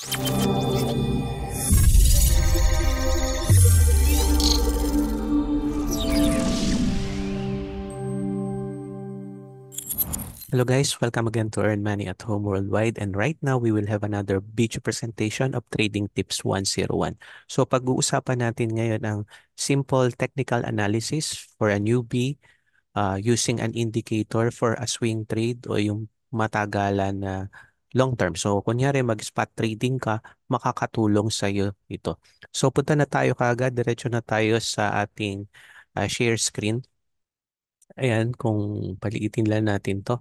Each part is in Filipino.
Hello guys, welcome again to Earn Money at Home Worldwide and right now we will have another video presentation of Trading Tips 101. So pag-uusapan natin ngayon ang simple technical analysis for a newbie uh, using an indicator for a swing trade o yung matagalan na uh, long term. So, kunyari mag-spot trading ka, makakatulong sa iyo ito. So, punta na tayo kaagad, diretso na tayo sa ating uh, share screen. Ayan, kung paliitin lang natin to.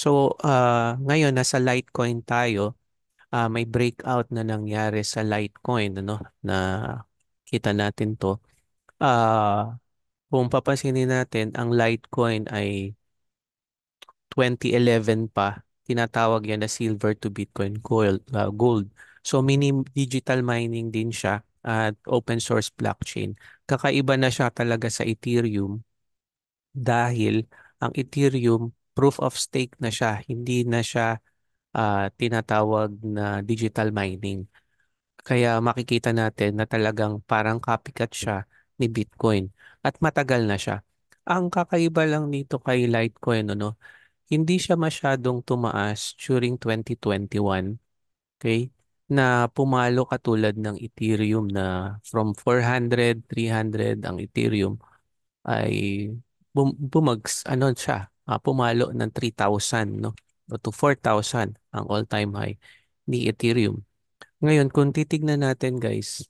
So, uh, ngayon, nasa Litecoin tayo. Uh, may breakout na nangyari sa Litecoin, ano, na kita natin to. Uh, kung papasinin natin, ang Litecoin ay 2011 pa, tinatawag yan na silver to Bitcoin gold. Uh, gold. So mini digital mining din siya at open source blockchain. Kakaiba na siya talaga sa Ethereum dahil ang Ethereum proof of stake na siya, hindi na siya uh, tinatawag na digital mining. Kaya makikita natin na talagang parang copycat siya ni Bitcoin at matagal na siya. Ang kakaiba lang dito kay Litecoin ano, hindi siya masyadong tumaas during 2021. Okay? Na pumalo katulad ng Ethereum na from 400, 300 ang Ethereum ay bum bumags ano siya, uh, pumalo ng 3,000 no o to 4,000 ang all-time high ni Ethereum. Ngayon, kung titignan natin guys,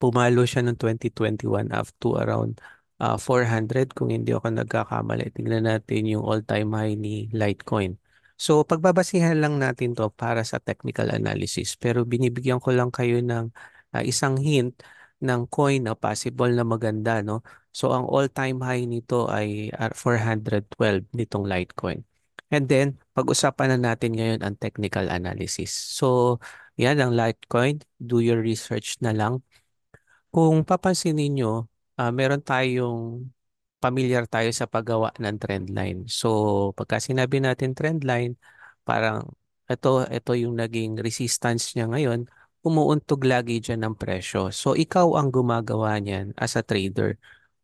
pumalo siya ng 2021 up to around uh, ah, 400 kung hindi ako nagkakamali. Tingnan natin yung all-time high ni Litecoin. So pagbabasihan lang natin to para sa technical analysis pero binibigyan ko lang kayo ng uh, isang hint ng coin na possible na maganda no. So ang all-time high nito ay 412 ah, nitong Litecoin. And then pag-usapan na natin ngayon ang technical analysis. So yan ang Litecoin, do your research na lang. Kung papansinin niyo uh, meron tayong familiar tayo sa paggawa ng trend line. So, pagka sinabi natin trend line, parang ito, ito yung naging resistance niya ngayon, umuuntog lagi dyan ng presyo. So, ikaw ang gumagawa niyan as a trader.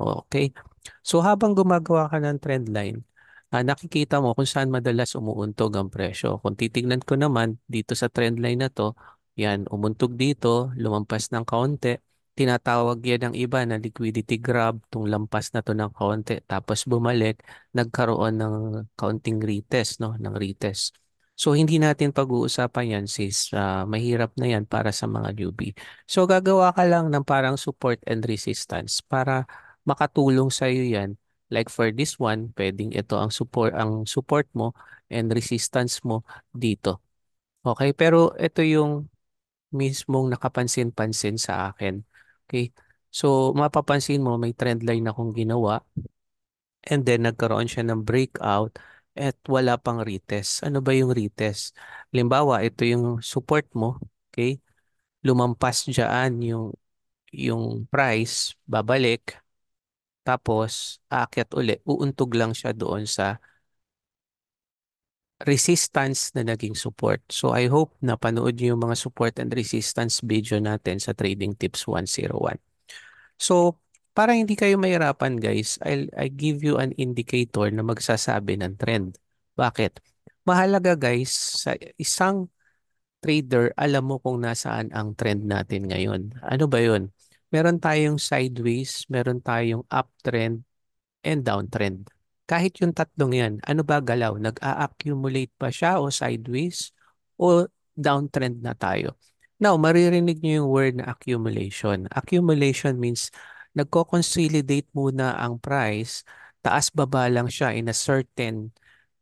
Okay? So, habang gumagawa ka ng trend line, uh, nakikita mo kung saan madalas umuuntog ang presyo. Kung titignan ko naman dito sa trend line na to, yan, umuntog dito, lumampas ng kaunti, tinatawag yan ng iba na liquidity grab, itong lampas na to ng kaunti, tapos bumalik, nagkaroon ng kaunting retest, no? ng retest. So hindi natin pag-uusapan yan sis, uh, mahirap na yan para sa mga newbie. So gagawa ka lang ng parang support and resistance para makatulong sa iyo yan. Like for this one, pwedeng ito ang support ang support mo and resistance mo dito. Okay, pero ito yung mismong nakapansin-pansin sa akin Okay. So, mapapansin mo, may trend line akong ginawa. And then, nagkaroon siya ng breakout at wala pang retest. Ano ba yung retest? Halimbawa, ito yung support mo. Okay. Lumampas dyan yung, yung price, babalik. Tapos, aakyat uli. Uuntog lang siya doon sa resistance na naging support. So I hope na panood niyo yung mga support and resistance video natin sa Trading Tips 101. So para hindi kayo mahirapan guys, I'll I give you an indicator na magsasabi ng trend. Bakit? Mahalaga guys, sa isang trader, alam mo kung nasaan ang trend natin ngayon. Ano ba yun? Meron tayong sideways, meron tayong uptrend, and downtrend kahit yung tatlong yan, ano ba galaw? Nag-a-accumulate pa siya o sideways o downtrend na tayo? Now, maririnig niyo yung word na accumulation. Accumulation means nagko-consolidate muna ang price, taas-baba lang siya in a certain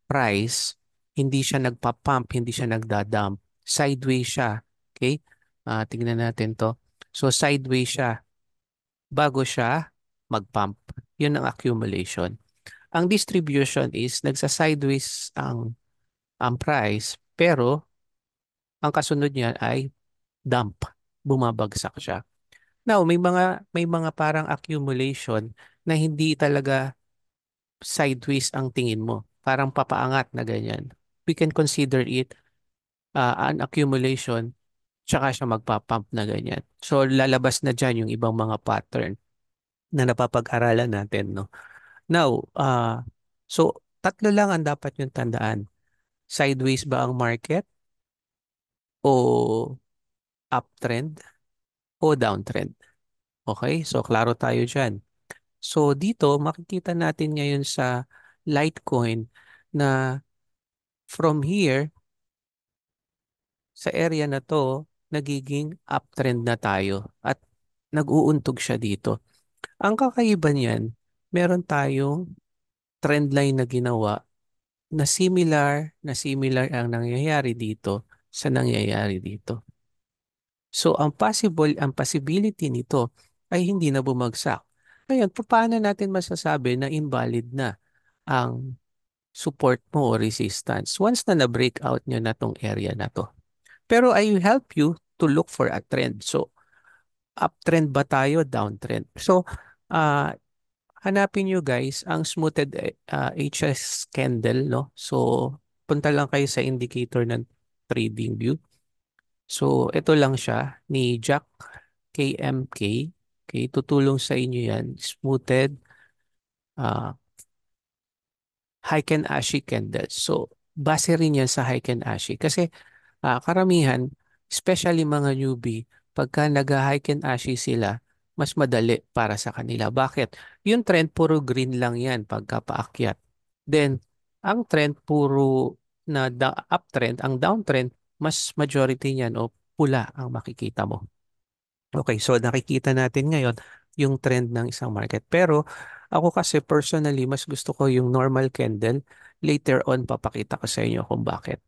price, hindi siya nagpa-pump, hindi siya nagda-dump. Sideways siya. Okay? Uh, ah, tingnan natin to. So, sideways siya bago siya mag-pump. Yun ang accumulation. Ang distribution is nagsa-sideways ang, ang price pero ang kasunod niyan ay dump. Bumabagsak siya. Now, may mga may mga parang accumulation na hindi talaga sideways ang tingin mo. Parang papaangat na ganyan. We can consider it uh, an accumulation tsaka siya magpapump na ganyan. So lalabas na dyan yung ibang mga pattern na napapag-aralan natin. No? Now, uh, so tatlo lang ang dapat yung tandaan. Sideways ba ang market? O uptrend? O downtrend? Okay? So, klaro tayo dyan. So, dito makikita natin ngayon sa Litecoin na from here, sa area na to, nagiging uptrend na tayo at nag-uuntog siya dito. Ang kakaiba niyan, meron tayong trend line na ginawa na similar na similar ang nangyayari dito sa nangyayari dito. So ang possible, ang possibility nito ay hindi na bumagsak. Ngayon, paano natin masasabi na invalid na ang support mo o resistance once na na-break out nyo na tong area na to? Pero I help you to look for a trend. So uptrend ba tayo, downtrend? So uh, hanapin nyo guys ang smoothed uh, HS candle. No? So, punta lang kayo sa indicator ng trading view. So, ito lang siya ni Jack KMK. Okay, tutulong sa inyo yan. Smoothed uh, Heiken Ashi candles. So, base rin yan sa Heiken Ashi. Kasi uh, karamihan, especially mga newbie, pagka nag-Heiken Ashi sila, mas madali para sa kanila. Bakit? Yung trend puro green lang yan pagka paakyat. Then, ang trend puro na uptrend, ang downtrend, mas majority niyan o pula ang makikita mo. Okay, so nakikita natin ngayon yung trend ng isang market. Pero ako kasi personally, mas gusto ko yung normal candle. Later on, papakita ko sa inyo kung bakit.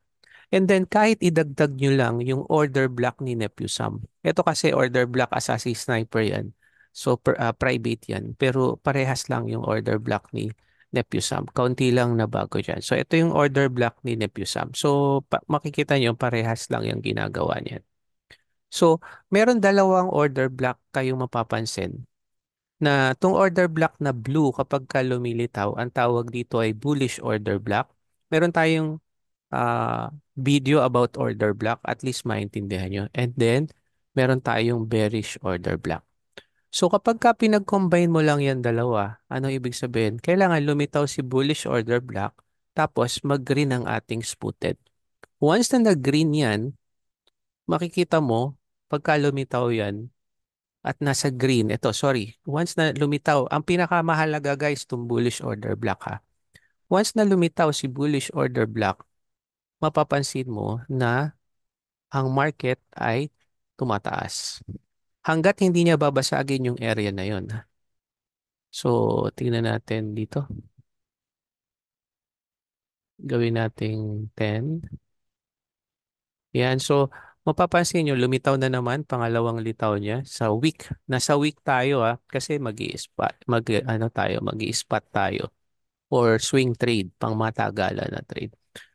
And then kahit idagdag nyo lang yung order block ni Nephew Sam. Ito kasi order block assassin sniper yan. So per, uh, ah, private yan. Pero parehas lang yung order block ni Nephew Sam. Kaunti lang na bago dyan. So ito yung order block ni Nephew Sam. So makikita nyo parehas lang yung ginagawa niyan. So meron dalawang order block kayong mapapansin na tong order block na blue kapag ka lumilitaw, ang tawag dito ay bullish order block. Meron tayong uh, video about order block, at least maintindihan nyo. And then, meron tayong bearish order block. So kapag ka pinag-combine mo lang yan dalawa, ano ibig sabihin? Kailangan lumitaw si bullish order block tapos mag-green ang ating spotted. Once na nag-green yan, makikita mo pagka lumitaw yan at nasa green. Ito, sorry. Once na lumitaw, ang pinakamahalaga guys, itong bullish order block ha. Once na lumitaw si bullish order block, mapapansin mo na ang market ay tumataas. Hanggat hindi niya babasagin yung area na yon. So, tingnan natin dito. Gawin nating 10. Yan. So, mapapansin nyo, lumitaw na naman pangalawang litaw niya sa week. Nasa week tayo ha, ah, kasi mag spot mag ano tayo, mag spot tayo or swing trade, pang matagalan na trade.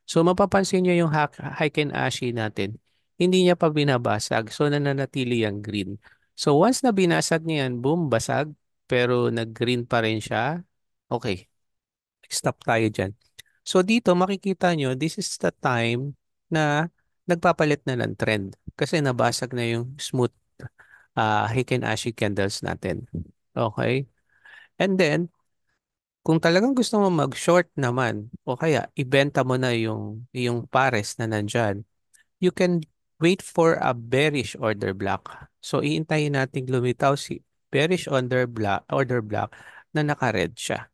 So mapapansin niyo yung Heiken Ashi natin, hindi niya pa binabasag. So nananatili yung green. So once na binasag niya yan, boom, basag. Pero nag-green pa rin siya. Okay. Stop tayo dyan. So dito makikita nyo, this is the time na nagpapalit na ng trend. Kasi nabasag na yung smooth uh, ah, Heiken Ashi candles natin. Okay? And then, kung talagang gusto mo mag-short naman o kaya ibenta mo na yung yung pares na nandiyan you can wait for a bearish order block. So iintayin nating lumitaw si bearish order block, order block na naka-red siya.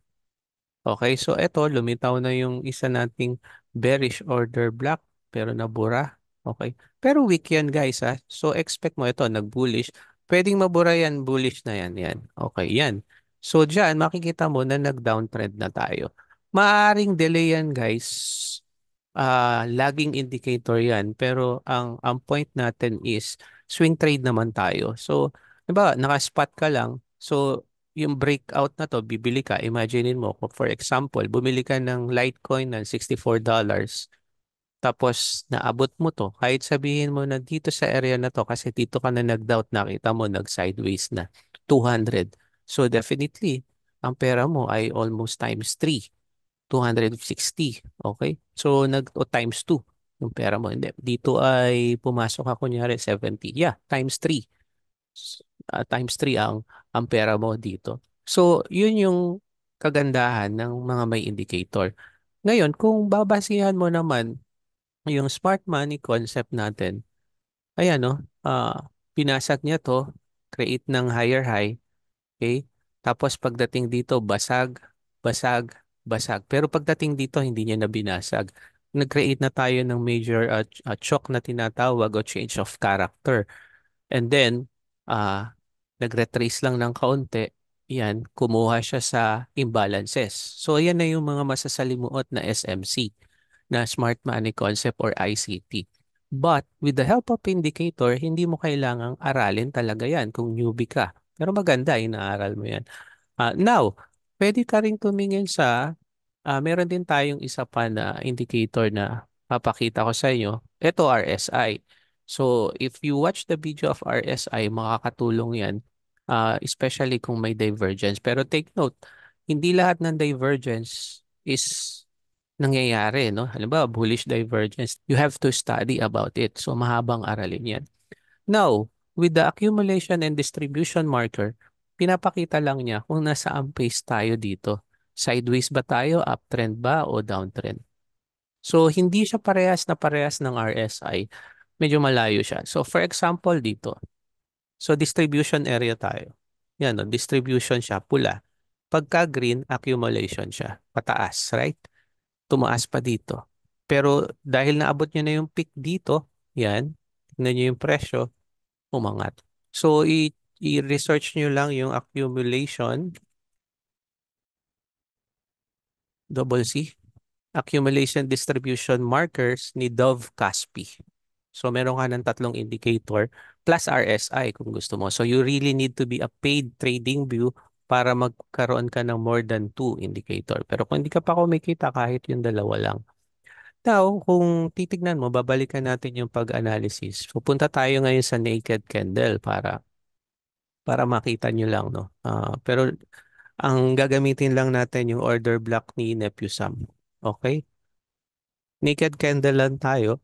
Okay, so ito lumitaw na yung isa nating bearish order block pero nabura. Okay. Pero weak yan guys ha. So expect mo ito nag-bullish. Pwedeng mabura yan, bullish na yan. Yan. Okay, yan. So diyan, makikita mo na nag-downtrend na tayo. Maaring delay yan guys. Uh, ah, lagging indicator yan. Pero ang, ang point natin is swing trade naman tayo. So, di ba, naka-spot ka lang. So, yung breakout na to, bibili ka. Imaginein mo, for example, bumili ka ng Litecoin ng $64. Tapos naabot mo to. Kahit sabihin mo na dito sa area na to kasi dito ka na nag-doubt, nakita mo nag-sideways na. 200 So definitely, ang pera mo ay almost times 3. 260. Okay? So, nag o times 2 yung pera mo. Hindi. Dito ay pumasok ako kunyari 70. Yeah, times 3. Uh, ah, times 3 ang, ang pera mo dito. So, yun yung kagandahan ng mga may indicator. Ngayon, kung babasihan mo naman yung smart money concept natin, ayan no, oh, uh, ah, pinasat niya to, create ng higher high, Okay? Tapos pagdating dito, basag, basag, basag. Pero pagdating dito, hindi niya nabinasag. Nag-create na tayo ng major uh, uh, shock na tinatawag o change of character. And then, uh, nag-retrace lang ng kaunti, yan, kumuha siya sa imbalances. So, yan na yung mga masasalimuot na SMC, na Smart Money Concept or ICT. But, with the help of indicator, hindi mo kailangang aralin talaga yan kung newbie ka. Pero maganda, inaaral mo yan. Uh, now, pwede ka rin tumingin sa, uh, meron din tayong isa pa na indicator na papakita ko sa inyo. Ito RSI. So, if you watch the video of RSI, makakatulong yan, ah, especially kung may divergence. Pero take note, hindi lahat ng divergence is nangyayari. No? Halimbawa, bullish divergence, you have to study about it. So, mahabang aralin yan. Now, with the accumulation and distribution marker, pinapakita lang niya kung nasa ang phase tayo dito. Sideways ba tayo, uptrend ba, o downtrend. So, hindi siya parehas na parehas ng RSI. Medyo malayo siya. So, for example, dito. So, distribution area tayo. Yan, no? distribution siya, pula. Pagka green, accumulation siya. Pataas, right? Tumaas pa dito. Pero dahil naabot niya na yung peak dito, yan, tignan nyo yung presyo, umangat. So, i- research nyo lang yung accumulation. Double C. Accumulation distribution markers ni Dove Caspi. So, meron ka ng tatlong indicator plus RSI kung gusto mo. So, you really need to be a paid trading view para magkaroon ka ng more than two indicator. Pero kung hindi ka pa kumikita, kahit yung dalawa lang, Now, kung titignan mo, babalikan natin yung pag-analysis. Pupunta tayo ngayon sa naked candle para para makita nyo lang. No? Uh, pero ang gagamitin lang natin yung order block ni Nepusam. Okay? Naked candle lang tayo.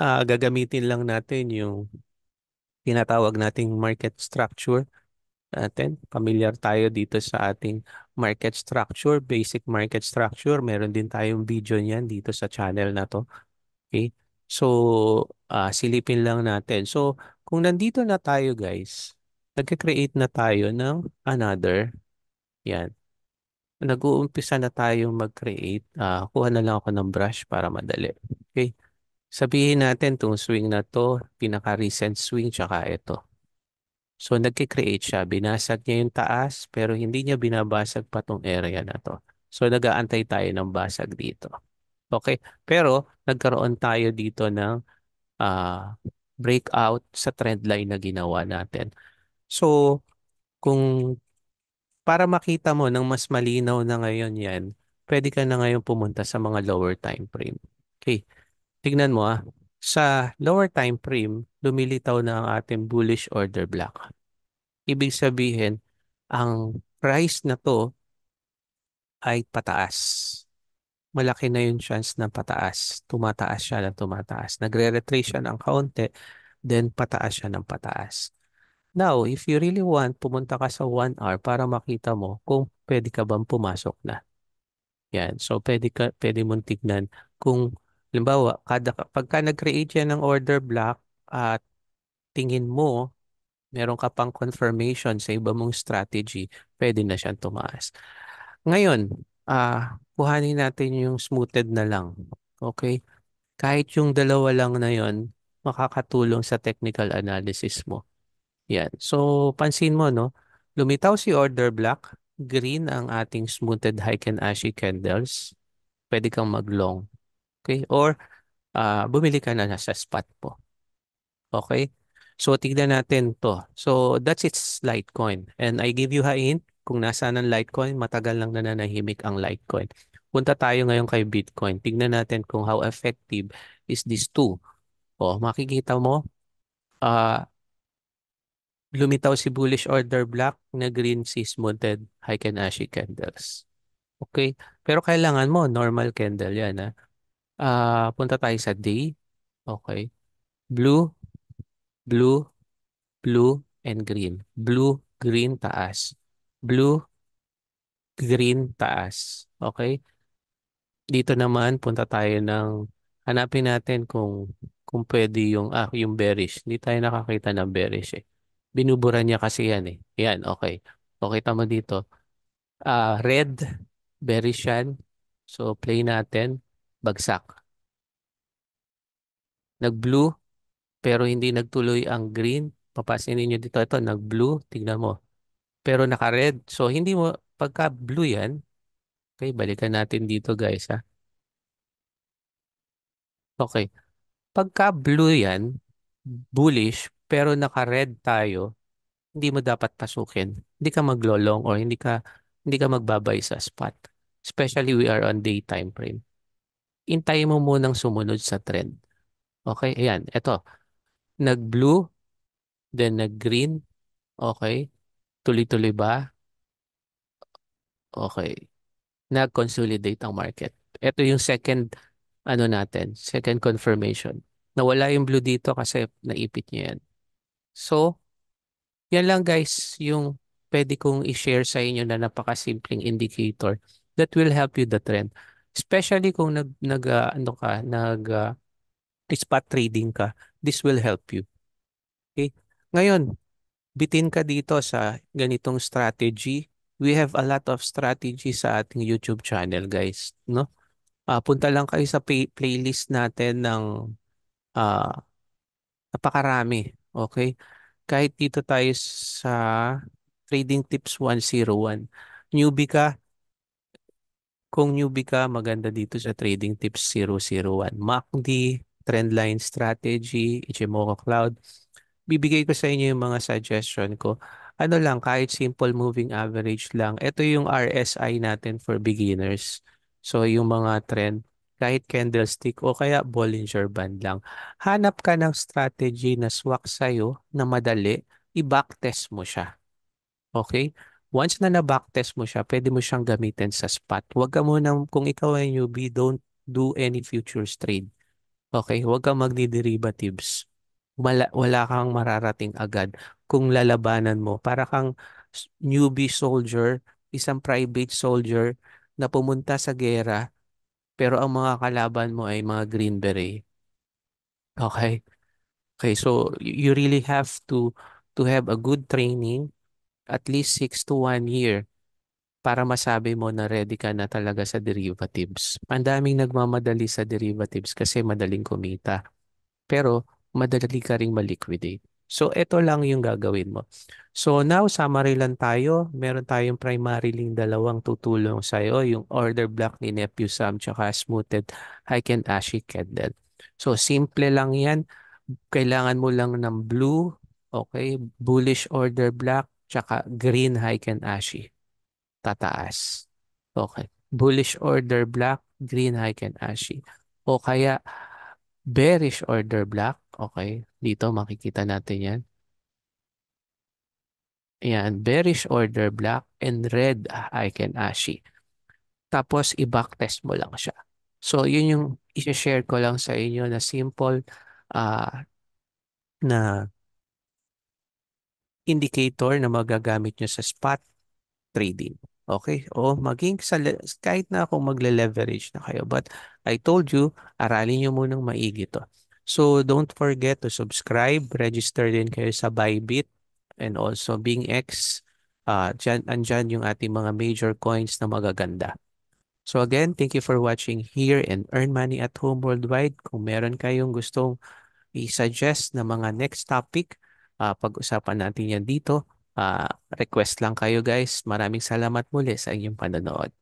Uh, gagamitin lang natin yung tinatawag nating market structure natin. Familiar tayo dito sa ating market structure, basic market structure. Meron din tayong video niyan dito sa channel na to. Okay? So, uh, silipin lang natin. So, kung nandito na tayo guys, nagka-create na tayo ng another. Yan. Nag-uumpisa na tayo mag-create. Uh, kuha na lang ako ng brush para madali. Okay? Sabihin natin itong swing na to, pinaka-recent swing, tsaka ito. So nagki-create siya, binasag niya yung taas pero hindi niya binabasag pa tong area na to. So nag tayo ng basag dito. Okay, pero nagkaroon tayo dito ng uh, breakout sa trend line na ginawa natin. So kung para makita mo ng mas malinaw na ngayon yan, pwede ka na ngayon pumunta sa mga lower time frame. Okay, tignan mo ah sa lower time frame, lumilitaw na ang ating bullish order block. Ibig sabihin, ang price na to ay pataas. Malaki na yung chance na pataas. Tumataas siya ng tumataas. Nagre-retrace siya ng kaunti, then pataas siya ng pataas. Now, if you really want, pumunta ka sa 1 hour para makita mo kung pwede ka bang pumasok na. Yan. So, pwede, ka, pwede mong tignan kung Halimbawa, kada, pagka nag-create yan ng order block at tingin mo meron ka pang confirmation sa iba mong strategy, pwede na siyang tumaas. Ngayon, uh, kuhanin natin yung smoothed na lang. Okay? Kahit yung dalawa lang na yon makakatulong sa technical analysis mo. Yan. So, pansin mo, no? Lumitaw si order block. Green ang ating smoothed Heiken Ashi candles. Pwede kang mag-long. Okay? Or uh, bumili ka na sa spot po. Okay? So tignan natin to. So that's its Litecoin. And I give you a hint kung nasaan ang Litecoin, matagal lang nananahimik ang Litecoin. Punta tayo ngayon kay Bitcoin. Tignan natin kung how effective is this two. O, makikita mo, uh, lumitaw si bullish order block na green sis smoothed high and ashy candles. Okay? Pero kailangan mo, normal candle yan. Ha? Uh, punta tayo sa day. Okay. Blue, blue, blue, and green. Blue, green, taas. Blue, green, taas. Okay? Dito naman, punta tayo ng, hanapin natin kung, kung pwede yung, ah, yung bearish. Hindi tayo nakakita ng bearish eh. Binubura niya kasi yan eh. Yan, okay. Okay, tama dito. Uh, red, bearish yan. So, play natin bagsak. Nag-blue, pero hindi nagtuloy ang green. Papasin ninyo dito, ito, nag-blue, tignan mo. Pero naka-red. So, hindi mo, pagka-blue yan, okay, balikan natin dito guys ha. Okay. Pagka-blue yan, bullish, pero naka-red tayo, hindi mo dapat pasukin. Hindi ka maglo-long or hindi ka hindi ka magbabay sa spot. Especially we are on daytime frame. Intayin mo munang sumunod sa trend. Okay, ayan. Ito. Nag-blue, then nag-green. Okay. Tuloy-tuloy ba? Okay. Nag-consolidate ang market. Ito yung second, ano natin, second confirmation. Nawala yung blue dito kasi naipit niya yan. So, yan lang guys yung pwede kong i-share sa inyo na napakasimpleng indicator that will help you the trend. Especially kung nag, nag uh, ano ka, nag uh, spot trading ka, this will help you. Okay? Ngayon, bitin ka dito sa ganitong strategy. We have a lot of strategy sa ating YouTube channel, guys, no? Uh, punta lang kayo sa play- playlist natin ng uh, napakarami, okay? Kahit dito tayo sa Trading Tips 101. Newbie ka, kung newbie ka, maganda dito sa Trading Tips 001. MACD, Trendline Strategy, Ichimoku Cloud. Bibigay ko sa inyo yung mga suggestion ko. Ano lang, kahit simple moving average lang. Ito yung RSI natin for beginners. So yung mga trend, kahit candlestick o kaya Bollinger Band lang. Hanap ka ng strategy na swak sa'yo na madali, i-backtest mo siya. Okay? Once na na-backtest mo siya, pwede mo siyang gamitin sa spot. Huwag ka muna, kung ikaw ay newbie, don't do any futures trade. Okay? Huwag kang magdi-derivatives. Wala, wala kang mararating agad kung lalabanan mo. Para kang newbie soldier, isang private soldier na pumunta sa gera pero ang mga kalaban mo ay mga Green Beret. Okay? Okay, so you really have to to have a good training at least 6 to 1 year para masabi mo na ready ka na talaga sa derivatives. Ang daming nagmamadali sa derivatives kasi madaling kumita. Pero madali ka ring maliquidate. So ito lang yung gagawin mo. So now summary lang tayo. Meron tayong primarily dalawang tutulong sa iyo, yung order block ni Nephew Sam tsaka smoothed Heiken Ashi Candle. So simple lang 'yan. Kailangan mo lang ng blue, okay, bullish order block tsaka green, hiken ashi Tataas. Okay. Bullish order black, green, hiken ashi. O kaya bearish order black. Okay. Dito makikita natin yan. Ayan, bearish order black and red hiken ashi. Tapos i-backtest mo lang siya. So yun yung i-share ko lang sa inyo na simple uh, na indicator na magagamit nyo sa spot trading. Okay? O maging sa, kahit na kung magle-leverage na kayo. But I told you, aralin nyo munang maigi to. So don't forget to subscribe. Register din kayo sa Bybit and also BingX. Uh, ah, dyan, andyan yung ating mga major coins na magaganda. So again, thank you for watching here and earn money at home worldwide. Kung meron kayong gustong i-suggest na mga next topic, uh, pag-usapan natin yan dito. Uh, request lang kayo guys. Maraming salamat muli sa inyong panonood.